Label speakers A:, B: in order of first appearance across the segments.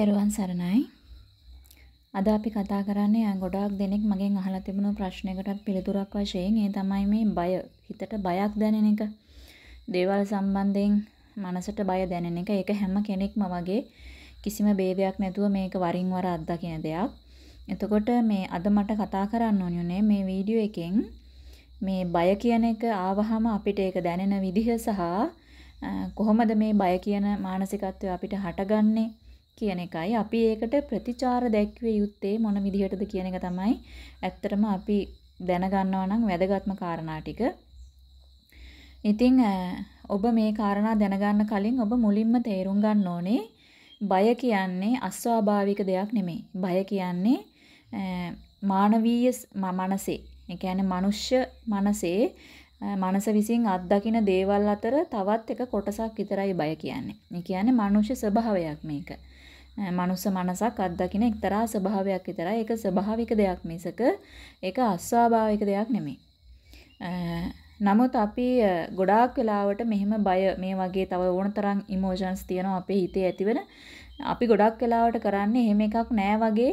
A: තෙරුවන් සරණයි. අද අපි කතා කරන්නේ ගොඩාක් දෙනෙක් මගෙන් අහලා තිබුණු ප්‍රශ්නයකටත් පිළිතුරක් වශයෙන් ඒ තමයි මේ බය. හිතට බයක් දැනෙන එක. දේවල් සම්බන්ධයෙන් මනසට බය දැනෙන එක. ඒක හැම කෙනෙක්ම වගේ කිසිම ભેදයක් නැතුව මේක වරින් වර අත්දකින දෙයක්. එතකොට මේ අද මට කතා කරන්න ඕනේ මේ වීඩියෝ එකෙන් මේ බය කියන එක ආවහම අපිට ඒක දැනෙන විදිහ සහ කොහොමද මේ බය කියන මානසිකත්වය අපිට හටගන්නේ කියන එකයි. අපි ඒකට ප්‍රතිචාර දැක්විය යුත්තේ මොන විදිහටද කියන එක තමයි ඇත්තටම අපි දැනගන්නවා නම් වැදගත්ම කාරණා ටික. ඉතින් ඔබ මේ කාරණා දැනගන්න කලින් ඔබ මුලින්ම තේරුම් ගන්න ඕනේ බය කියන්නේ අස්වාභාවික දෙයක් නෙමෙයි. බය කියන්නේ මානවීය මනසේ, ඒ කියන්නේ මනුෂ්‍ය මනසේ මනස විසින් අත්දකින දේවල් අතර තවත් එක කොටසක් විතරයි බය කියන්නේ. ඒ කියන්නේ මනුෂ්‍ය ස්වභාවයක් මේක. මනුස්ස මනසක් අත්දකින එක්තරා ස්වභාවයක් විතරයි. ඒක ස්වභාවික දෙයක් මිසක ඒක අස්වාභාවික දෙයක් නෙමෙයි. නමුත් අපි ගොඩාක් වෙලාවට මෙහෙම බය මේ වගේ තව ඕනතරම් ඉමෝෂන්ස් තියෙනවා අපේ හිතේ ඇතිවෙන. අපි ගොඩක් වෙලාවට කරන්නේ එහෙම එකක් නෑ වගේ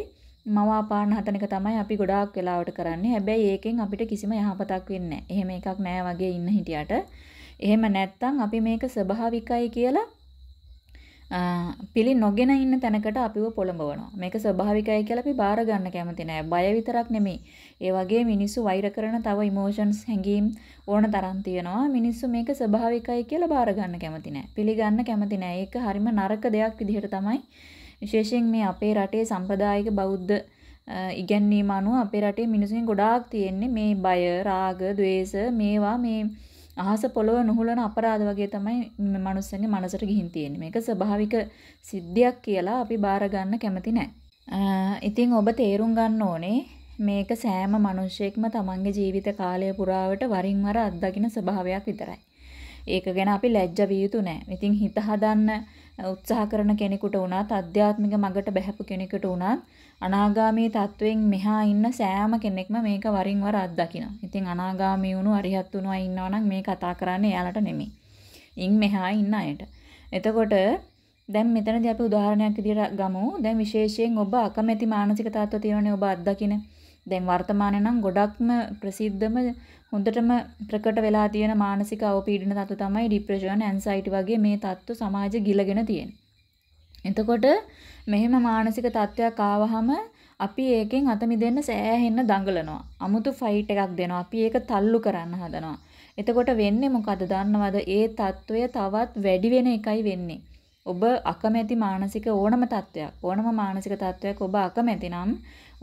A: මවාපාන හතන එක තමයි අපි ගොඩාක් වෙලාවට කරන්නේ. හැබැයි ඒකෙන් අපිට කිසිම යහපතක් වෙන්නේ නැහැ. එහෙම එකක් නැහැ වගේ ඉන්න හිටියට. එහෙම නැත්තම් අපි මේක ස්වභාවිකයි කියලා පිළි නොගෙන ඉන්න තැනකට අපිව පොළඹවනවා. මේක ස්වභාවිකයි කියලා අපි බාර ගන්න කැමති නෑ. බය විතරක් නෙමෙයි. ඒ වගේ මිනිස්සු වෛර කරන තව ඉමෝෂන්ස් හැඟීම් ඕන තරම් තියෙනවා. මිනිස්සු මේක ස්වභාවිකයි කියලා බාර ගන්න කැමති නෑ. පිළිගන්න කැමති නෑ. ඒක හරිම නරක දෙයක් විදිහට තමයි විශේෂයෙන් මේ අපේ රටේ සම්ප්‍රදායික බෞද්ධ ඉගැන්වීම අනුව අපේ රටේ මිනිසුන් ගොඩාක් තියෙන්නේ මේ බය, රාග, ద్వේස මේවා මේ අහස පොළොව නුහුලන අපරාධ වගේ තමයි මනුස්සයන්ගේ මනසට ගිහින් තියෙන්නේ. මේක ස්වභාවික සිද්ධියක් කියලා අපි බාර ගන්න කැමති නැහැ. ඉතින් ඔබ තේරුම් ගන්න ඕනේ මේක සෑම මිනිසෙක්ම තමන්ගේ ජීවිත කාලය පුරාවට වරින් වර අත්දකින ස්වභාවයක් විතරයි. ඒක ගැන අපි ලැජ්ජ විය යුතු නෑ. ඉතින් හිත හදන්න උත්සාහ කරන කෙනෙකුට වුණත් අධ්‍යාත්මික මගට බැහැපු කෙනෙකුට වුණත් අනාගාමී තත්වයෙන් මෙහා ඉන්න සෑම කෙනෙක්ම මේක වරින් වර අත්දකිනවා. ඉතින් අනාගාමී වුණු අරිහත් වුණු අය ඉන්නවා නම් මේ කතා කරන්නේ එයාලට නෙමෙයි. ඉන් මෙහා ඉන්න අයට. එතකොට දැන් මෙතනදී අපි උදාහරණයක් විදිහට ගමු. දැන් විශේෂයෙන් ඔබ අකමැති මානසික තත්ත්ව තියෙනනේ ඔබ අත්දකින. දැන් වර්තමානයේ නම් ගොඩක්ම ප්‍රසිද්ධම හොඳටම ප්‍රකට වෙලා තියෙන මානසික අවපීඩන තත්ත්ව තමයි ડિප්‍රෙෂන්, ඇන්සයිටි වගේ මේ තත්ත්ව සමාජෙ ගිලගෙන තියෙන්නේ. එතකොට මෙහෙම මානසික තත්ත්වයක් ආවහම අපි ඒකෙන් අත මිදෙන්න සෑහෙන්න දඟලනවා. අමුතු ෆයිට් එකක් දෙනවා. අපි ඒක තල්ලු කරන්න හදනවා. එතකොට වෙන්නේ මොකද දන්නවද? ඒ తত্ত্বය තවත් වැඩි වෙන එකයි වෙන්නේ. ඔබ අකමැති මානසික ඕනම තත්ත්වයක් ඕනම මානසික තත්ත්වයක් ඔබ අකමැති නම්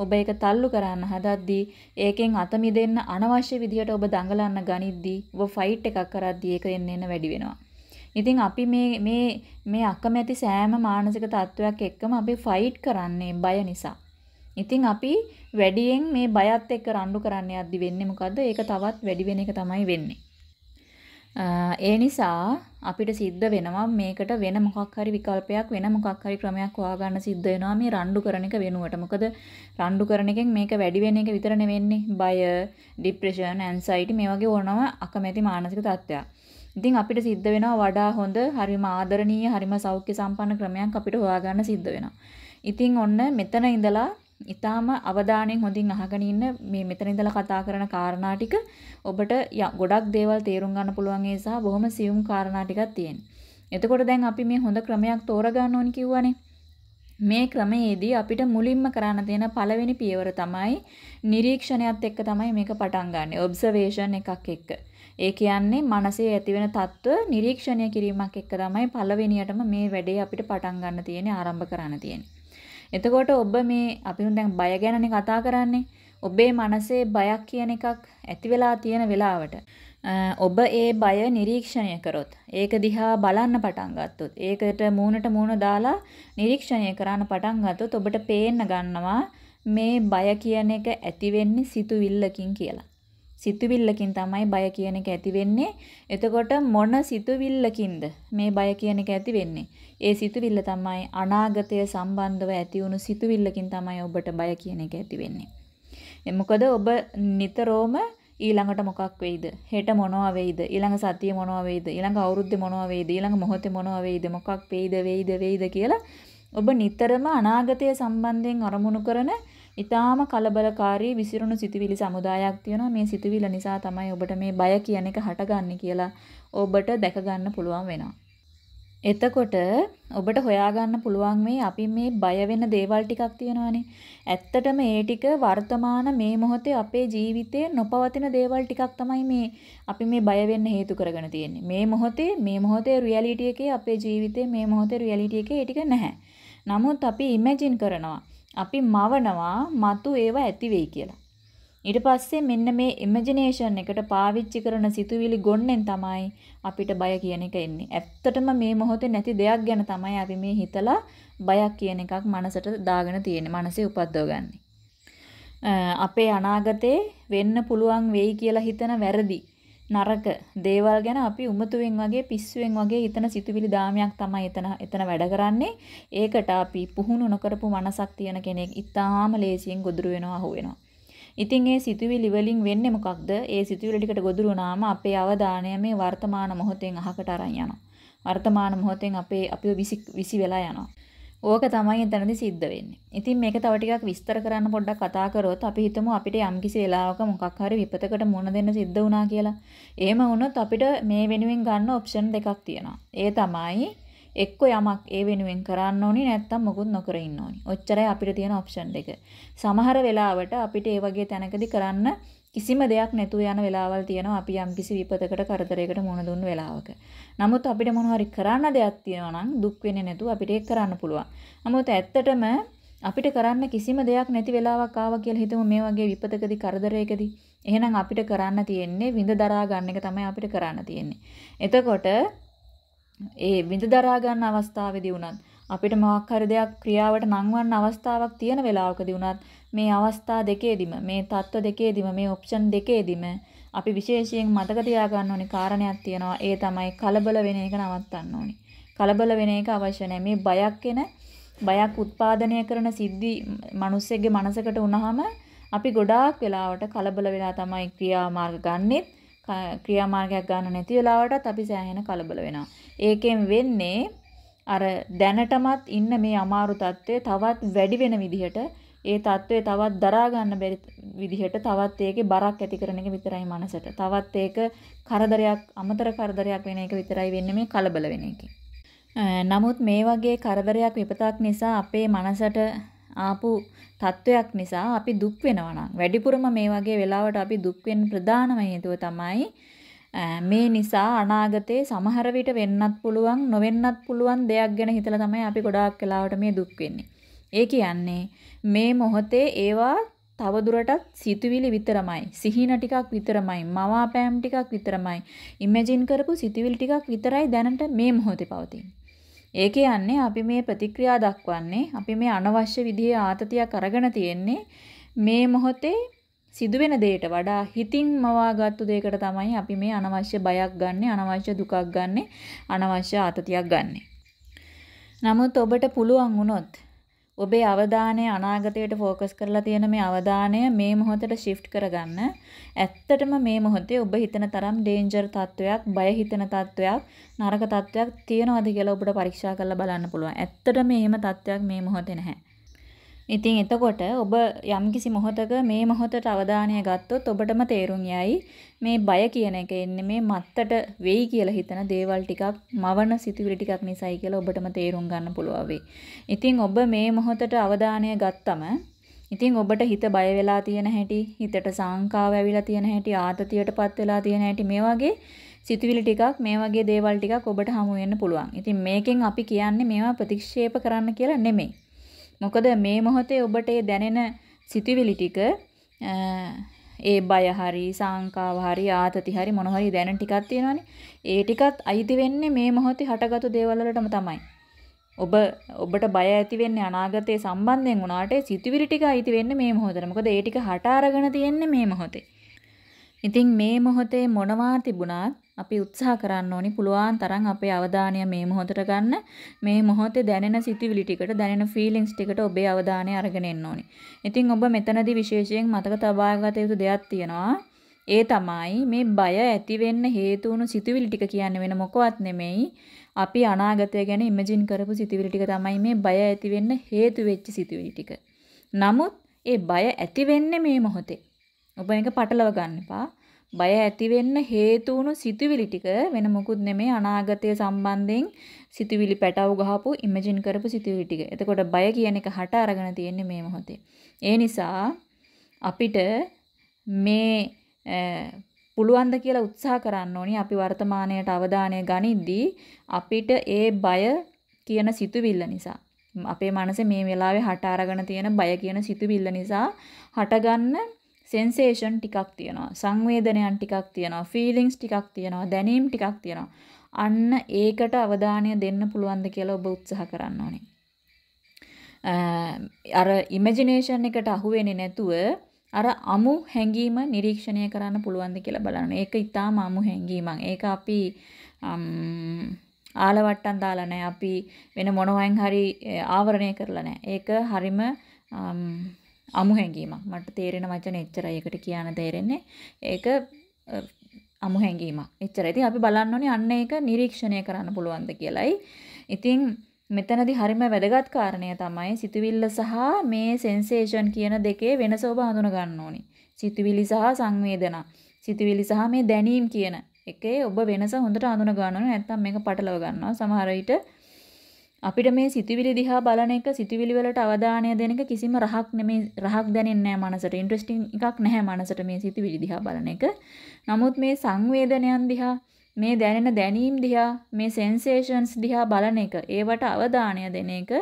A: ඔබ ඒක තල්ලු කරන්න හදද්දී ඒකෙන් අත මිදෙන්න අනවශ්‍ය විදිහට ඔබ දඟලන්න ගනිද්දී ඔබ ෆයිට් එකක් කරද්දී ඒක එන්න එන්න වැඩි වෙනවා. ඉතින් අපි මේ මේ මේ අකමැති සෑම මානසික තත්වයක් එක්කම අපි ෆයිට් කරන්නේ බය නිසා. ඉතින් අපි වැඩියෙන් මේ බයත් එක්ක රණ්ඩු කරන්න යද්දි වෙන්නේ මොකද්ද? ඒක තවත් වැඩි වෙන එක තමයි වෙන්නේ. ඒ නිසා අපිට සිද්ධ වෙනවා මේකට වෙන මොකක් හරි විකල්පයක් වෙන මොකක් හරි ක්‍රමයක් හොයාගන්න සිද්ධ වෙනවා මේ රණ්ඩු කරන එක වෙනුවට. මොකද රණ්ඩු කරන එකෙන් මේක වැඩි වෙන එක විතර නෙවෙන්නේ. බය, ડિප්‍රෙෂන්, ඇන්සයිටි මේ වගේ ඕනම අකමැති මානසික තත්ත්වයක්. ඉතින් අපිට සිද්ධ වෙනවා වඩා හොඳ, හරිම ආදරණීය, හරිම සෞඛ්‍ය සම්පන්න ක්‍රමයක් අපිට හොයාගන්න සිද්ධ වෙනවා. ඉතින් ඔන්න මෙතන ඉඳලා ඊටාම අවධානයෙන් හොඳින් අහගෙන ඉන්න මේ මෙතන ඉඳලා කතා කරන කාරණා ටික ඔබට ගොඩක් දේවල් තේරුම් ගන්න පුළුවන් ඒ සහ බොහොම සියුම් කාරණා ටිකක් තියෙන. එතකොට දැන් අපි මේ හොඳ ක්‍රමයක් තෝරගන්න ඕනි කිව්වනේ. මේ ක්‍රමයේදී අපිට මුලින්ම කරන්න තියෙන පළවෙනි පියවර තමයි නිරීක්ෂණයත් එක්ක තමයි මේක පටන් ගන්නෙ. ඔබ්සර්වේෂන් එකක් එක්ක. ඒ කියන්නේ මනසේ ඇතිවෙන තත්ත්ව නිරීක්ෂණය කිරීමක් එක්ක තමයි පළවෙනියටම මේ වැඩේ අපිට පටන් ගන්න තියෙන්නේ ආරම්භ කරන්න තියෙන්නේ. එතකොට ඔබ මේ අපි දැන් බය ගැනනේ කතා කරන්නේ. ඔබේ මනසේ බයක් කියන එකක් ඇති වෙලා තියෙන වෙලාවට ඔබ ඒ බය නිරීක්ෂණය කරොත් ඒක දිහා බලන්න පටන් ගත්තොත් ඒකට මූණට මූණ දාලා නිරීක්ෂණය කරන්න පටන් ගත්තොත් ඔබට පේන්න ගන්නවා මේ බය කියන එක ඇති වෙන්නේ සිතුවිල්ලකින් කියලා. සිතුවිල්ලකින් තමයි බය කියන එක ඇති වෙන්නේ. එතකොට මොන සිතුවිල්ලකින්ද මේ බය කියන එක ඇති වෙන්නේ? ඒ සිතුවිල්ල තමයි අනාගතය සම්බන්ධව ඇති වුණු සිතුවිල්ලකින් තමයි ඔබට බය කියන එක ඇති වෙන්නේ. මොකද ඔබ නිතරම ඊළඟට මොකක් වෙයිද? හෙට මොනවා වෙයිද? ඊළඟ සතිය මොනවා වෙයිද? ඊළඟ අවුරුද්දේ මොනවා වෙයිද? ඊළඟ මොහොතේ මොනවා වෙයිද? මොකක් වෙයිද වෙයිද වෙයිද කියලා ඔබ නිතරම අනාගතය සම්බන්ධයෙන් අරමුණු කරන ඊටාම කලබලකාරී විසිරුණු සිතුවිලි සමුදායක් තියෙනවා. මේ සිතුවිල්ල නිසා තමයි ඔබට මේ බය කියන එක හටගන්නේ කියලා ඔබට දැක ගන්න පුළුවන් වෙනවා. එතකොට ඔබට හොයාගන්න පුළුවන් මේ අපි මේ බය වෙන දේවල් ටිකක් තියෙනවානේ. ඇත්තටම ඒ ටික වර්තමාන මේ මොහොතේ අපේ ජීවිතේ නොපවතින දේවල් ටිකක් තමයි මේ අපි මේ බය වෙන්න හේතු කරගෙන තියෙන්නේ. මේ මොහොතේ මේ මොහොතේ රියැලිටි එකේ අපේ ජීවිතේ මේ මොහොතේ රියැලිටි එකේ ඒ ටික නැහැ. නමුත් අපි ඉමේජින් කරනවා. අපි මවනවා මතු ඒවා ඇති වෙයි කියලා. ඊට පස්සේ මෙන්න මේ ඉමේජිනේෂන් එකට පාවිච්චි කරන සිතුවිලි ගොන්නෙන් තමයි අපිට බය කියන එක එන්නේ. ඇත්තටම මේ මොහොතේ නැති දෙයක් ගැන තමයි අපි මේ හිතලා බයක් කියන එකක් මනසට දාගෙන තියෙන්නේ. මනසේ උපද්දවගන්නේ. අපේ අනාගතේ වෙන්න පුළුවන් වෙයි කියලා හිතන වැරදි නරක දේවල් ගැන අපි උමතුවෙන් වගේ පිස්සුවෙන් වගේ හිතන සිතුවිලි දාමයක් තමයි එතන එතන වැඩ කරන්නේ. ඒකට අපි පුහුණු නොකරපු මනසක් තියෙන කෙනෙක් ඉතාම ලේසියෙන් ගොදුරු වෙනවා අහු වෙනවා. ඉතින් ඒ සිතුවිලි වලින් වෙන්නේ මොකක්ද? ඒ සිතුවිලි ටිකට ගොදුරු වුණාම අපේ අවධානය මේ වර්තමාන මොහොතෙන් අහකට අරන් යනවා. වර්තමාන මොහොතෙන් අපේ අපිව විසි වෙලා යනවා. ඕක තමයි එතනදි සිද්ධ වෙන්නේ. ඉතින් මේක තව ටිකක් විස්තර කරන්න පොඩ්ඩක් කතා කරොත් අපි හිතමු අපිට යම්කිසි වෙලාවක මොකක් හරි විපතකට මුහුණ දෙන්න සිද්ධ වුණා කියලා. එහෙම වුණොත් අපිට මේ වෙනුවෙන් ගන්න ඔප්ෂන් දෙකක් තියෙනවා. ඒ තමයි එක්ක යමක් ඒ වෙනුවෙන් කරන්න ඕනි නැත්නම් මොකුත් නොකර ඉන්න ඕනි. ඔච්චරයි අපිට තියෙන ඔප්ෂන් දෙක. සමහර වෙලාවට අපිට ඒ වගේ තැනකදී කරන්න කිසිම දෙයක් නැතුව යන වෙලාවල් තියෙනවා අපි යම්කිසි විපතකට කරදරයකට මුහුණ දුන්න වෙලාවක. නමුත් අපිට මොන හරි කරන්න දෙයක් තියෙනවා නම් දුක් වෙන්නේ නැතුව අපිට ඒක කරන්න පුළුවන්. නමුත් ඇත්තටම අපිට කරන්න කිසිම දෙයක් නැති වෙලාවක් ආවා කියලා හිතමු මේ වගේ විපතකදී කරදරයකදී. එහෙනම් අපිට කරන්න තියෙන්නේ විඳ දරා ගන්න එක තමයි අපිට කරන්න තියෙන්නේ. එතකොට ඒ විඳ දරා ගන්න අවස්ථාවේදී උනත් අපිට මොකක් හරි දෙයක් ක්‍රියාවට නංවන්න අවස්ථාවක් තියෙන වෙලාවකදී උනත් මේ අවස්ථා දෙකේදීම මේ தত্ত্ব දෙකේදීම මේ ඔප්ෂන් දෙකේදීම අපි විශේෂයෙන් මතක තියාගන්න ඕනේ කාරණයක් තියෙනවා ඒ තමයි කලබල වෙන එක නවත්තන්න ඕනේ කලබල වෙන එක අවශ්‍ය නැහැ මේ බයක් එන බයක් උත්පාදනය කරන සිද්ධි මිනිස්සෙගේ මනසකට වුණාම අපි ගොඩාක් වෙලාවට කලබල වෙලා තමයි ක්‍රියාමාර්ග ගන්නෙත් ක්‍රියාමාර්ගයක් ගන්න නැති වෙලාවටත් අපි සෑහෙන කලබල වෙනවා ඒකෙන් වෙන්නේ අර දැනටමත් ඉන්න මේ අමාරු తත්වය තවත් වැඩි වෙන විදිහට ඒ తත්වය තවත් දරා ගන්න බැරි විදිහට තවත් ඒකේ බරක් ඇති කරන එක විතරයි මනසට. තවත් ඒක කරදරයක් අමතර කරදරයක් වෙන එක විතරයි වෙන්නේ මේ කලබල වෙන එකේ. නමුත් මේ වගේ කරදරයක් විපතක් නිසා අපේ මනසට ආපු තත්වයක් නිසා අපි දුක් වෙනවා නම් වැඩිපුරම මේ වගේ වෙලාවට අපි දුක් වෙන්න ප්‍රධානම හේතුව තමයි මේ නිසා අනාගතේ සමහර විට වෙන්නත් පුළුවන් නොවෙන්නත් පුළුවන් දෙයක් ගැන හිතලා තමයි අපි ගොඩාක් වෙලාවට මේ දුක් වෙන්නේ. ඒ කියන්නේ මේ මොහොතේ ඒවා තව දුරටත් සිතුවිලි විතරමයි. සිහින ටිකක් විතරමයි. මවාපෑම් ටිකක් විතරමයි. ඉමේජින් කරපු සිතුවිලි ටිකක් විතරයි දැනට මේ මොහොතේ පවතින්නේ. ඒ කියන්නේ අපි මේ ප්‍රතික්‍රියා දක්වන්නේ අපි මේ අනවශ්‍ය විදිහේ ආතතියක් අරගෙන තියෙන්නේ මේ මොහොතේ සිදුවෙන දෙයට වඩා හිතින් මවාගත්තු දෙයකට තමයි අපි මේ අනවශ්‍ය බයක් ගන්නෙ අනවශ්‍ය දුකක් ගන්නෙ අනවශ්‍ය ආතතියක් ගන්නෙ. නමුත් ඔබට පුළුවන් වුණොත් ඔබේ අවධානය අනාගතයට ફોકસ කරලා තියෙන මේ අවධානය මේ මොහොතට shift කරගන්න. ඇත්තටම මේ මොහොතේ ඔබ හිතන තරම් danger තත්වයක්, බය හිතෙන තත්වයක්, නරක තත්වයක් තියෙනවද කියලා ඔබට පරීක්ෂා කරලා බලන්න පුළුවන්. ඇත්තටම එහෙම තත්වයක් මේ මොහොතේ නැහැ. ඉතින් එතකොට ඔබ යම්කිසි මොහොතක මේ මොහොතට අවධානය ගත්තොත් ඔබටම තේරුම් යයි මේ බය කියන එක එන්නේ මේ මත්තට වෙයි කියලා හිතන දේවල් ටිකක් මවන සිතුවිලි ටිකක් නිසායි කියලා ඔබටම තේරුම් ගන්න පුළුවන් වෙයි. ඉතින් ඔබ මේ මොහොතට අවධානය ගත්තම ඉතින් ඔබට හිත බය වෙලා තියෙන හැටි, හිතට සංකාව ඇවිලා තියෙන හැටි, ආතතියටපත් වෙලා තියෙන හැටි මේ වගේ සිතුවිලි ටිකක් මේ වගේ දේවල් ටිකක් ඔබට හමු වෙන්න පුළුවන්. ඉතින් මේකෙන් අපි කියන්නේ මේවා ප්‍රතික්ෂේප කරන්න කියලා නෙමෙයි. මොකද මේ මොහොතේ ඔබට ඒ දැනෙන සිතුවිලි ටික ඒ බය හරි සංකාව හරි ආතති හරි මොන හරි දැනෙන ටිකක් තියෙනවානේ. ඒ ටිකත් අයිති වෙන්නේ මේ මොහොතේ හටගත්තු දේවල් වලටම තමයි. ඔබ ඔබට බය ඇති වෙන්නේ අනාගතයේ සම්බන්ධයෙන් වුණාට සිතුවිලි ටික අයිති වෙන්නේ මේ මොහොතේ. මොකද ඒ ටික හට අරගෙන තියෙන්නේ මේ මොහොතේ. ඉතින් මේ මොහොතේ මොනවා තිබුණත් අපි උත්සාහ කරන්න ඕනි පුළුවන් තරම් අපේ අවධානය මේ මොහොතට ගන්න. මේ මොහොතේ දැනෙන සිතුවිලි ටිකට, දැනෙන ෆීලිංස් ටිකට ඔබේ අවධානය අරගෙන එන්න ඕනි. ඉතින් ඔබ මෙතනදී විශේෂයෙන් මතක තබා ගත යුතු දෙයක් තියෙනවා. ඒ තමයි මේ බය ඇති වෙන්න හේතු වුණු සිතුවිලි ටික කියන්නේ වෙන මොකවත් නෙමෙයි. අපි අනාගතය ගැන ඉමේජින් කරපු සිතුවිලි ටික තමයි මේ බය ඇති වෙන්න හේතු වෙච්ච සිතුවිලි ටික. නමුත් ඒ බය ඇති වෙන්නේ මේ මොහොතේ. ඔබ මේක පටලව ගන්න එපා. බය ඇති වෙන්න හේතු වුණු සිතුවිලි ටික වෙන මොකුත් නෙමේ අනාගතය සම්බන්ධයෙන් සිතුවිලි පැටව ගහපු ඉමේජින් කරපු සිතුවිලි ටික. එතකොට බය කියන එක හට අරගෙන තියෙන්නේ මේ මොහොතේ. ඒ නිසා අපිට මේ පුළුවන් ද කියලා උත්සාහ කරන්න ඕනි අපි වර්තමානයට අවධානය ගනිද්දී අපිට ඒ බය කියන සිතුවිල්ල නිසා අපේ මනසේ මේ වෙලාවේ හට අරගෙන තියෙන බය කියන සිතුවිල්ල නිසා හටගන්න සෙන්සේෂන් ටිකක් තියෙනවා සංවේදනයන් ටිකක් තියෙනවා ෆීලිංස් ටිකක් තියෙනවා දැනීම් ටිකක් තියෙනවා අන්න ඒකට අවධානය දෙන්න පුළුවන්ද කියලා ඔබ උත්සාහ කරන්න ඕනේ අර ඉමේජිනේෂන් එකට අහු වෙන්නේ නැතුව අර අමු හැඟීම නිරීක්ෂණය කරන්න පුළුවන්ද කියලා බලන්න. ඒක ඊටාම අමු හැඟීමක්. ඒක අපි ආලවට්ටම් දාලා නැහැ. අපි වෙන මොනවෙන් හරි ආවරණය කරලා නැහැ. ඒක හරිම අමු හැඟීමක්. මට තේරෙන වචන එච්චරයි ඒකට කියන්න තේරෙන්නේ. ඒක අමු හැඟීමක්. එච්චරයි. ඉතින් අපි බලන්න ඕනේ අන්න ඒක නිරීක්ෂණය කරන්න පුළුවන්ද කියලයි. ඉතින් මෙතනදී හරිම වැදගත් කාරණය තමයි සිතුවිල්ල සහ මේ සෙන්සේෂන් කියන දෙකේ වෙනස ඔබ හඳුන ගන්න ඕනේ. සිතුවිලි සහ සංවේදනා. සිතුවිලි සහ මේ දැනීම් කියන එකේ ඔබ වෙනස හොඳට හඳුන ගන්න ඕනේ. නැත්නම් මේක පටලව ගන්නවා. සමහර විට අපිට මේ සිතුවිලි දිහා බලන එක සිතුවිලි වලට අවධානය දෙන එක කිසිම රහක් නෙමේ රහක් දැනෙන්නේ නැහැ මනසට. ඉන්ටරෙස්ටිං එකක් නැහැ මනසට මේ සිතුවිලි දිහා බලන එක. නමුත් මේ සංවේදනයන් දිහා මේ දැනෙන දැනීම් දිහා මේ සෙන්සේෂන්ස් දිහා බලන එක ඒවට අවධානය දෙන එක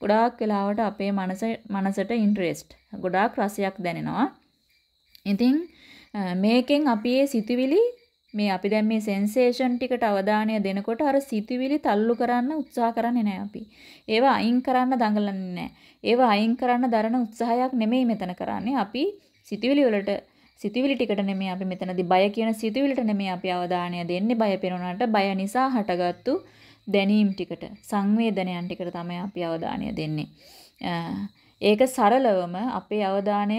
A: ගොඩාක් වෙලාවට අපේ මනස මනසට ඉන්ටරෙස්ට් ගොඩාක් රසයක් දැනෙනවා. ඉතින් මේකෙන් අපි මේ සිතුවිලි මේ අපි දැන් මේ සෙන්සේෂන් ටිකට අවධානය දෙනකොට අර සිතුවිලි තල්ලු කරන්න උත්සාහ කරන්නේ නැහැ අපි. ඒවා අයින් කරන්න දඟලන්නේ නැහැ. ඒවා අයින් කරන්න දරන උත්සාහයක් නෙමෙයි මෙතන කරන්නේ. අපි සිතුවිලි වලට සිතුවිලි ටිකට නෙමෙයි අපි මෙතනදී බය කියන සිතුවිලිට නෙමෙයි අපි අවධානය දෙන්නේ. බය පෙනුනාට බය නිසා හටගත්තු දැනීම් ටිකට සංවේදනයන් ටිකට තමයි අපි අවධානය දෙන්නේ. ඒක සරලවම අපේ අවධානය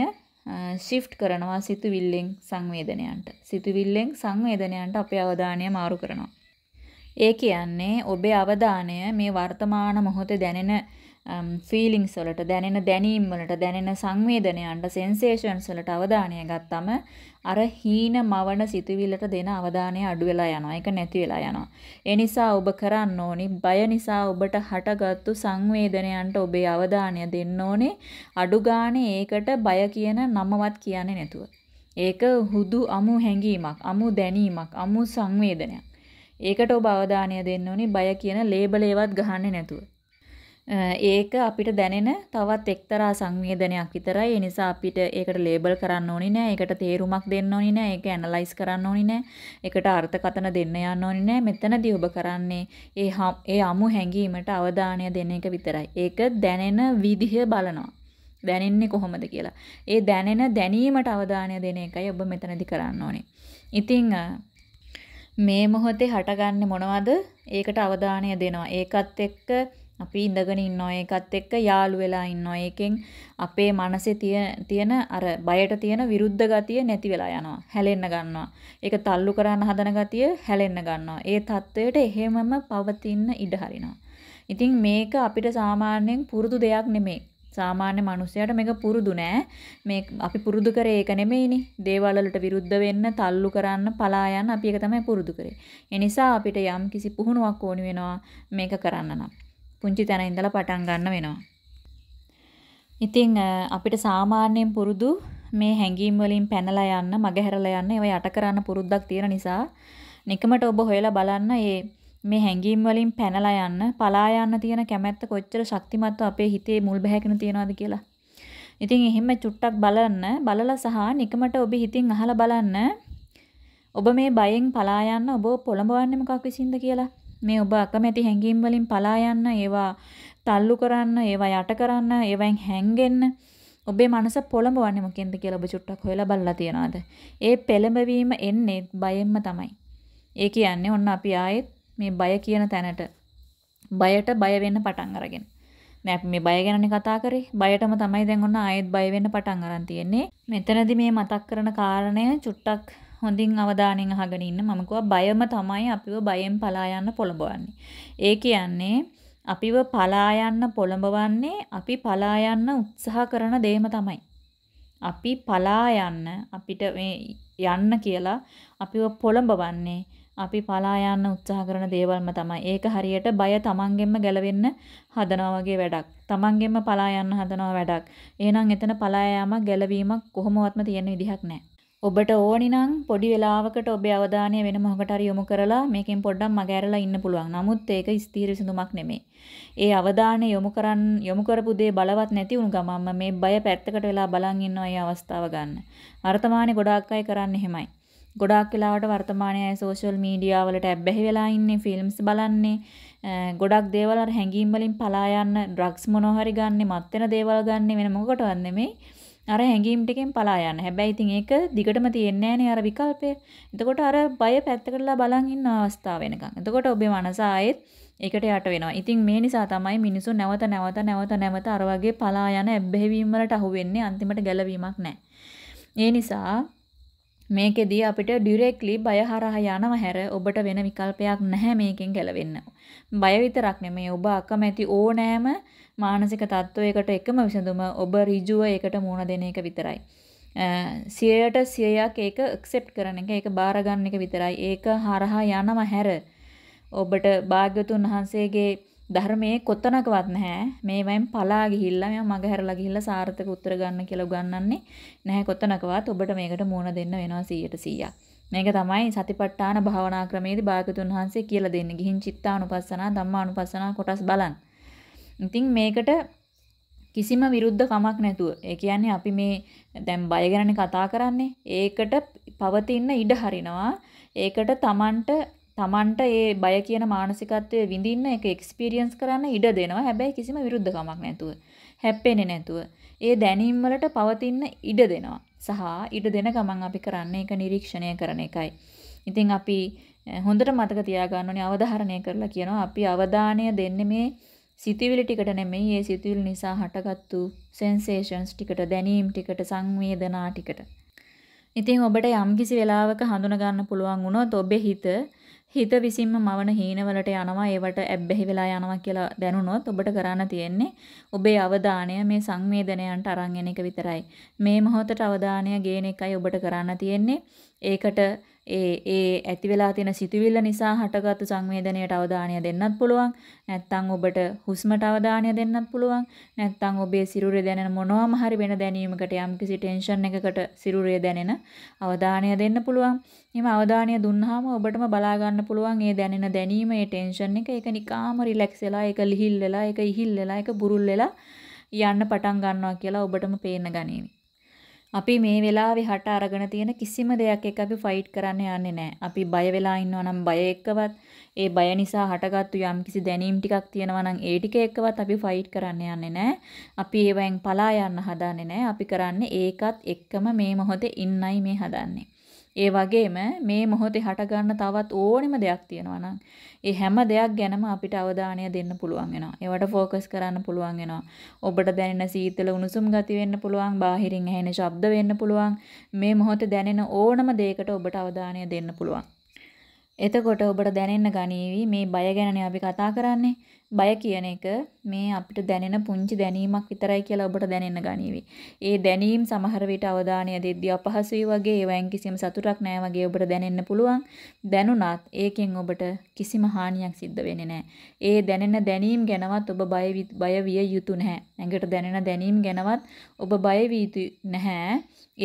A: ෂිෆ්ට් කරනවා සිතුවිල්ලෙන් සංවේදනයන්ට. සිතුවිල්ලෙන් සංවේදනයන්ට අපේ අවධානය මාරු කරනවා. ඒ කියන්නේ ඔබේ අවධානය මේ වර්තමාන මොහොතේ දැනෙන ෆීලිංස් um, වලට දැනෙන දැනීම් වලට දැනෙන සංවේදනයන්ට සෙන්සේෂන්ස් වලට අවධානය ගත්තම අර හීන මවන සිතුවිල්ලට දෙන අවධානය අඩු වෙලා යනවා. ඒක නැති වෙලා යනවා. ඒ නිසා ඔබ කරන්න ඕනි බය නිසා ඔබට හටගත්තු සංවේදනයන්ට ඔබේ අවධානය දෙන්න ඕනේ. අඩු ගානේ ඒකට බය කියන නමවත් කියන්නේ නැතුව. ඒක හුදු අමු හැඟීමක්, අමු දැනීමක්, අමු සංවේදනයක්. ඒකට ඔබ අවධානය දෙන්න ඕනේ බය කියන ලේබල් ඒවත් ගහන්නේ නැතුව. ඒක අපිට දැනෙන තවත් එක්තරා සංවේදනයක් විතරයි. ඒ නිසා අපිට ඒකට ලේබල් කරන්න ඕනේ නෑ. ඒකට තේරුමක් දෙන්න ඕනේ නෑ. ඒක ඇනලයිස් කරන්න ඕනේ නෑ. ඒකට අර්ථකතන දෙන්න යන්න ඕනේ නෑ. මෙතනදී ඔබ කරන්නේ ඒ ඒ අමු හැඟීමට අවධානය දෙන එක විතරයි. ඒක දැනෙන විදිහ බලනවා. දැනෙන්නේ කොහොමද කියලා. ඒ දැනෙන දැනීමට අවධානය දෙන එකයි ඔබ මෙතනදි කරන්න ඕනේ. ඉතින් මේ මොහොතේ හටගන්නේ මොනවද? ඒකට අවධානය දෙනවා. ඒකත් එක්ක අපි ඉඳගෙන ඉන්නවා ඒකත් එක්ක යාළු වෙලා ඉන්නවා. ඒකෙන් අපේ මනසේ තියෙන අර බයට තියෙන විරුද්ධ ගතිය නැති වෙලා යනවා. හැලෙන්න ගන්නවා. ඒක තල්ලු කරන්න හදන ගතිය හැලෙන්න ගන්නවා. ඒ தത്വයට එහෙමම පවතින ඉඩ හරිනවා. ඉතින් මේක අපිට සාමාන්‍යයෙන් පුරුදු දෙයක් නෙමෙයි. සාමාන්‍ය මිනිසයාට මේක පුරුදු නෑ. මේ අපි පුරුදු කරේ ඒක නෙමෙයිනේ. දේවල් වලට විරුද්ධ වෙන්න, තල්ලු කරන්න, පලා යන්න අපි ඒක තමයි පුරුදු කරේ. ඒ නිසා අපිට යම් කිසි පුහුණුවක් ඕනි වෙනවා මේක කරන්න නම්. පුංචි තැන ඉඳලා පටන් ගන්න වෙනවා. ඉතින් අපිට සාමාන්‍යයෙන් පුරුදු මේ හැඟීම් වලින් පැනලා යන්න, මගහැරලා යන්න, ඒවා යට කරන්න පුරුද්දක් තියෙන නිසා නිකමට ඔබ හොයලා බලන්න මේ මේ හැඟීම් වලින් පැනලා යන්න, පලා යන්න තියෙන කැමැත්ත කොච්චර ශක්තිමත්ව අපේ හිතේ මුල් බැහැගෙන තියනවද කියලා. ඉතින් එහෙම චුට්ටක් බලන්න, බලලා සහ නිකමට ඔබ හිතින් අහලා බලන්න ඔබ මේ බයෙන් පලා යන්න ඔබ පොළඹවන්නේ මොකක් විසින්ද කියලා. මේ ඔබ අකමැති හැඟීම් වලින් පලා යන්න, ඒවා තල්ලු කරන්න, ඒවා යට කරන්න, ඒවෙන් හැංගෙන්න ඔබේ මනස පොළඹවන්නේ මොකෙන්ද කියලා ඔබ චුට්ටක් හොයලා බලලා තියනවාද? ඒ පෙළඹවීම එන්නේ බයෙන්ම තමයි. ඒ කියන්නේ ඔන්න අපි ආයෙත් මේ බය කියන තැනට බයට බය වෙන්න පටන් අරගෙන. දැන් අපි මේ බය ගැනනේ කතා කරේ. බයටම තමයි දැන් ඔන්න ආයෙත් බය වෙන්න පටන් අරන් තියෙන්නේ. මෙතනදී මේ මතක් කරන කාරණය චුට්ටක් හොඳින් අවධානයෙන් අහගෙන ඉන්න මම බයම තමයි අපිව බයෙන් පලා යන්න පොළඹවන්නේ. ඒ කියන්නේ අපිව පලා යන්න පොළඹවන්නේ අපි පලා යන්න උත්සාහ කරන දේම තමයි. අපි පලා යන්න අපිට මේ යන්න කියලා අපිව පොළඹවන්නේ අපි පලා යන්න උත්සාහ කරන දේවල්ම තමයි. ඒක හරියට බය තමන්ගෙන්ම ගැලවෙන්න හදනවා වගේ වැඩක්. තමන්ගෙන්ම පලා යන්න හදනවා වැඩක්. එහෙනම් එතන පලා යාමක් ගැලවීමක් කොහොමවත්ම තියෙන විදිහක් නැහැ. ඔබට ඕනි නම් පොඩි වෙලාවකට ඔබේ අවධානය වෙන මොහකට හරි යොමු කරලා මේකෙන් පොඩ්ඩක් මග ඇරලා ඉන්න පුළුවන්. නමුත් ඒක ස්ථීර විසඳුමක් නෙමෙයි. ඒ අවධානය යොමු කරන් යොමු කරපු දේ බලවත් නැති වුණු ගමන්ම මේ බය පැත්තකට වෙලා බලන් ඉන්න අය අවස්ථාව ගන්න. වර්තමානයේ ගොඩාක් අය කරන්නේ එහෙමයි. ගොඩාක් වෙලාවට වර්තමානයේ අය සෝෂල් මීඩියා වලට ඇබ්බැහි වෙලා ඉන්නේ, ෆිල්ම්ස් බලන්නේ, ගොඩක් දේවල් අර හැංගීම් වලින් පලා යන්න, ඩ්‍රග්ස් මොනවා හරි ගන්නෙ, මත් වෙන දේවල් ගන්නෙ වෙන මොකටවත් නෙමෙයි. අර හැඟීම් ටිකෙන් පලා යන්න. හැබැයි ඉතින් ඒක දිගටම තියෙන්නේ නැහැ අර විකල්පය. එතකොට අර බය පැත්තකටලා බලන් ඉන්න අවස්ථාව වෙනකන්. එතකොට ඔබේ මනස ආයෙත් ඒකට යට වෙනවා. ඉතින් මේ නිසා තමයි මිනිස්සු නැවත නැවත නැවත නැවත අර වගේ පලා යන ඇබ්බැහිවීම් වලට අහු වෙන්නේ අන්තිමට ගැලවීමක් නැහැ. ඒ නිසා මේකෙදී අපිට ඩිරෙක්ට්ලි බය හරහා යනව හැර ඔබට වෙන විකල්පයක් නැහැ මේකෙන් ගැලවෙන්න. බය විතරක් නෙමෙයි ඔබ අකමැති ඕනෑම මානසික තත්ත්වයකට එකම විසඳුම ඔබ ඍජුව ඒකට මුහුණ දෙන එක විතරයි. සියයට සියයක් ඒක ඇක්සෙප්ට් කරන එක ඒක බාර ගන්න එක විතරයි. ඒක හරහා යනව හැර ඔබට භාග්‍යතුන් වහන්සේගේ ධර්මයේ කොතනකවත් නැහැ. මේවෙන් පලා ගිහිල්ලා මේ මගහැරලා ගිහිල්ලා සාර්ථක උත්තර ගන්න කියලා උගන්වන්නේ නැහැ කොතනකවත්. ඔබට මේකට මුණ දෙන්න වෙනවා 100%. මේක තමයි සතිපට්ඨාන භාවනා ක්‍රමයේදී භාගතුන් වහන්සේ කියලා දෙන්නේ. ගිහින් චිත්තානුපස්සනා, ධම්මානුපස්සනා කොටස් බලන්න. ඉතින් මේකට කිසිම විරුද්ධ කමක් නැතුව. ඒ කියන්නේ අපි මේ දැන් බය ගැනනේ කතා කරන්නේ. ඒකට පවතින ඉඩ හරිනවා. ඒකට Tamanට Tamanට ඒ බය කියන මානසිකත්වයේ විඳින්න ඒක එක්ස්පීරියන්ස් කරන්න ඉඩ දෙනවා. හැබැයි කිසිම විරුද්ධකමක් නැතුව, හැප්පෙන්නේ නැතුව, ඒ දැනීම් වලට පවතින්න ඉඩ දෙනවා. සහ ඉඩ දෙන ගමන් අපි කරන්නේ ඒක නිරීක්ෂණය කරන එකයි. ඉතින් අපි හොඳට මතක තියාගන්න ඕනේ අවධාරණය කරලා කියනවා අපි අවධානය දෙන්නේ මේ සිතවිලි ටිකට නෙමෙයි ඒ සිතවිලි නිසා හටගත්තු සෙන්සේෂන්ස් ටිකට දැනීම් ටිකට සංවේදනා ටිකට. ඉතින් ඔබට යම්කිසි වෙලාවක හඳුනා ගන්න පුළුවන් වුණොත් ඔබේ හිත හිත විසින්ම මවන හීනවලට යනවා ඒවට ඇබ්බැහි වෙලා යනවා කියලා දැනුනොත් ඔබට කරන්න තියෙන්නේ ඔබේ අවධානය මේ සංවේදනයන්ට අරන් එක විතරයි. මේ මොහොතට අවධානය ගේන එකයි ඔබට කරන්න තියෙන්නේ. ඒකට ඒ ඒ ඇති වෙලා තියෙන සිතුවිල්ල නිසා හටගත්තු සංවේදනයට අවධානය දෙන්නත් පුළුවන් නැත්නම් ඔබට හුස්මට අවධානය දෙන්නත් පුළුවන් නැත්නම් ඔබේ සිරුරේ දැනෙන මොනවාම හරි වෙන දැනීමකට යම්කිසි ටෙන්ෂන් එකකට සිරුරේ දැනෙන අවධානය දෙන්න පුළුවන් එහෙම අවධානය දුන්නාම ඔබටම බලා ගන්න පුළුවන් ඒ දැනෙන දැනීම ඒ ටෙන්ෂන් එක ඒක නිකාම රිලැක්ස් වෙලා ඒක ලිහිල් වෙලා ඒක ඉහිල් වෙලා ඒක බුරුල් වෙලා යන්න පටන් ගන්නවා කියලා ඔබටම පේන්න ගනීවි අපි මේ වෙලාවේ හට අරගෙන තියෙන කිසිම දෙයක් එක්ක අපි ෆයිට් කරන්න යන්නේ නැහැ. අපි බය වෙලා ඉන්නවා නම් බය එක්කවත් ඒ බය නිසා හටගත්තු යම්කිසි දැනීම් ටිකක් තියෙනවා නම් ඒ ටික එක්කවත් අපි ෆයිට් කරන්න යන්නේ නැහැ. අපි ඒවෙන් පලා යන්න හදන්නේ නැහැ. අපි කරන්නේ ඒකත් එක්කම මේ මොහොතේ ඉන්නයි මේ හදන්නේ. ඒ වගේම මේ මොහොතේ හටගන්න තවත් ඕනෙම දෙයක් තියෙනවා නම් ඒ හැම දෙයක් ගැනම අපිට අවධානය දෙන්න පුළුවන් වෙනවා. ඒවට ફોકસ කරන්න පුළුවන් වෙනවා. ඔබට දැනෙන සීතල උණුසුම් ගති වෙන්න පුළුවන්, බාහිරින් ඇහෙන ශබ්ද වෙන්න පුළුවන්. මේ මොහොතේ දැනෙන ඕනම දෙයකට ඔබට අවධානය දෙන්න පුළුවන්. එතකොට ඔබට දැනෙන්න ගනීවි මේ බය ගැනනේ අපි කතා කරන්නේ. බය කියන එක මේ අපිට දැනෙන පුංචි දැනීමක් විතරයි කියලා ඔබට දැනෙන්න ගනීවි. ඒ දැනීම් සමහර විට අවධානය දෙද්දී අපහසුයි වගේ ඒවෙන් කිසිම සතුටක් නැහැ වගේ ඔබට දැනෙන්න පුළුවන්. දැනුණත් ඒකෙන් ඔබට කිසිම හානියක් සිද්ධ වෙන්නේ නැහැ. ඒ දැනෙන දැනීම් ගැනවත් ඔබ බය බය විය යුතු නැහැ. ඇඟට දැනෙන දැනීම් ගැනවත් ඔබ බය වී නැහැ.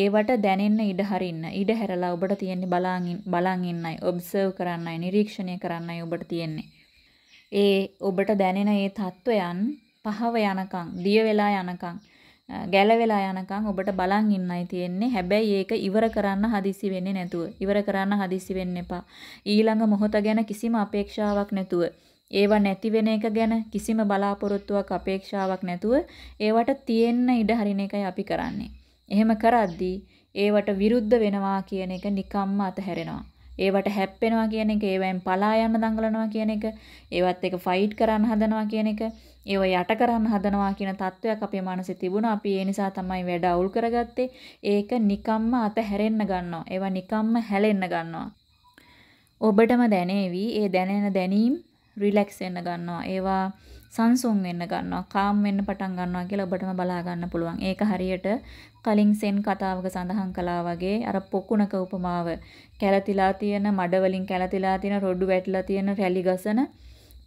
A: ඒවට දැනෙන්න ඉඩ හරින්න. ඉඩ හැරලා ඔබට තියෙන්නේ බලන් බලන් ඉන්නයි, ඔබ්සර්ව් කරන්නයි, නිරීක්ෂණය කරන්නයි ඔබට තියෙන්නේ. ඒ ඔබට දැනෙන ඒ தত্ত্বයන් පහව යනකම්, දිය වෙලා යනකම්, ගැල වෙලා යනකම් ඔබට බලන් ඉන්නයි තියෙන්නේ. හැබැයි ඒක ඉවර කරන්න හදිසි වෙන්නේ නැතුව. ඉවර කරන්න හදිසි වෙන්න එපා. ඊළඟ මොහොත ගැන කිසිම අපේක්ෂාවක් නැතුව. ඒව නැති වෙන එක ගැන කිසිම බලාපොරොත්තුවක් අපේක්ෂාවක් නැතුව ඒවට තියෙන්න ඉඩ හරින එකයි අපි කරන්නේ. එහෙම කරද්දී ඒවට විරුද්ධ වෙනවා කියන එක නිකම්ම අතහැරෙනවා. ඒවට හැප්පෙනවා කියන එක, ඒවෙන් පලා යන්න දඟලනවා කියන එක, ඒවත් එක්ක ෆයිට් කරන්න හදනවා කියන එක, ඒව යට කරන්න හදනවා කියන තත්වයක් අපේ මනසේ තිබුණා. අපි ඒ නිසා තමයි වැඩ අවුල් කරගත්තේ. ඒක නිකම්ම අතහැරෙන්න ගන්නවා. ඒවා නිකම්ම හැලෙන්න ගන්නවා. ඔබටම දැනේවි. ඒ දැනෙන දැනීම් රිලැක්ස් වෙන්න ගන්නවා. ඒවා සංසුන් වෙන්න ගන්නවා, කාම් වෙන්න පටන් ගන්නවා කියලා ඔබටම බලා ගන්න පුළුවන්. ඒක හරියට කලින් සෙන් කතාවක සඳහන් කළා වගේ අර පොකුණක උපමාව කැළතිලා තියෙන මඩ වලින් කැළතිලා තියෙන රොඩු වැටිලා තියෙන රැලි ගසන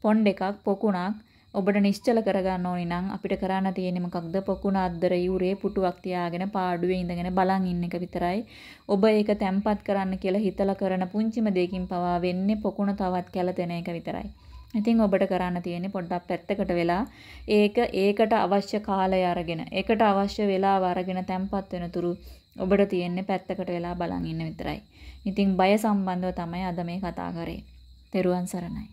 A: පොණ්ඩ එකක් පොකුණක් ඔබට නිශ්චල කරගන්න ඕනි නම් අපිට කරන්න තියෙන්නේ මොකක්ද පොකුණ අද්දර යූරේ පුටුවක් තියාගෙන පාඩුවේ ඉඳගෙන බලන් ඉන්න එක විතරයි. ඔබ ඒක තැම්පත් කරන්න කියලා හිතලා කරන පුංචිම දෙයකින් පවා වෙන්නේ පොකුණ තවත් කැළතෙන එක විතරයි. ඉතින් ඔබට කරන්න තියෙන්නේ පොඩ්ඩක් පැත්තකට වෙලා ඒක ඒකට අවශ්‍ය කාලය අරගෙන ඒකට අවශ්‍ය වෙලාව අරගෙන තැම්පත් වෙනතුරු ඔබට තියෙන්නේ පැත්තකට වෙලා බලන් ඉන්න විතරයි. ඉතින් බය සම්බන්ධව තමයි අද මේ කතා කරේ. තෙරුවන් සරණයි.